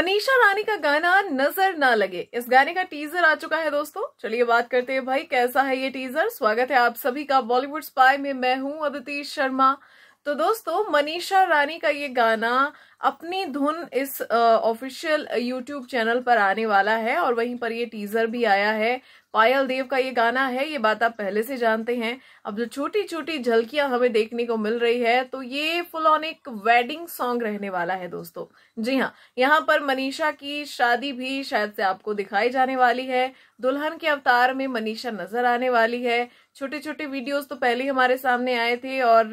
मनीषा रानी का गाना नजर ना लगे इस गाने का टीजर आ चुका है दोस्तों चलिए बात करते हैं भाई कैसा है ये टीजर स्वागत है आप सभी का बॉलीवुड स्पाई में मैं हूं अदिति शर्मा तो दोस्तों मनीषा रानी का ये गाना अपनी धुन इस ऑफिशियल यूट्यूब चैनल पर आने वाला है और वहीं पर ये टीजर भी आया है વાયલ દેવ કા યે ગانا હે યે બાત આપ પહેલે સે જાનતે હે અબ જો છોટી છોટી ઝલકિયા હમે દેખને કો મિલ રહી હે તો યે ફુલ ઓન એક વેડિંગ સંગ રહેને વાલા હે દોસ્તો જી હા યહાં પર મનીષા કી شادی ભી શાયદ સે આપકો દિખાઈ જانے વાલી હે દુલ્હન કે અવતાર મે મનીષા નજર આને વાલી હે છોટે છોટે વીડિયોસ તો પહેલે ही હમારે સામને આયે થે ઓર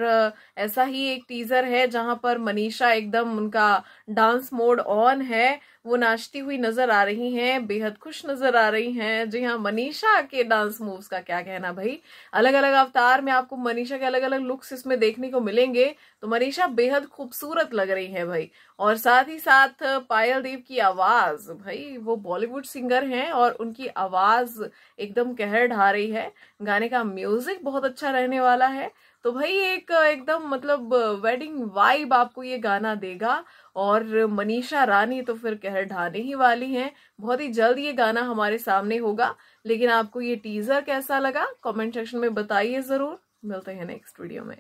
એસા હી એક ટીઝર હે જહા પર મનીષા એકદમ ઉનકા ડાન્સ મોડ ઓન હે वो नाचती हुई नजर आ रही हैं बेहद खुश नजर आ रही हैं जी हाँ मनीषा के डांस मूव्स का क्या कहना भाई अलग अलग अवतार में आपको मनीषा के अलग अलग लुक्स इसमें देखने को मिलेंगे तो मनीषा बेहद खूबसूरत लग रही हैं भाई और साथ ही साथ पायल देव की आवाज भाई वो बॉलीवुड सिंगर हैं और उनकी आवाज एकदम कहर ढा रही है गाने का म्यूजिक बहुत अच्छा रहने वाला है तो भाई एक एकदम मतलब वेडिंग वाइब आपको ये गाना देगा और मनीषा रानी तो फिर कह ढाने ही वाली हैं बहुत ही जल्द ये गाना हमारे सामने होगा लेकिन आपको ये टीजर कैसा लगा कमेंट सेक्शन में बताइए जरूर मिलते हैं नेक्स्ट वीडियो में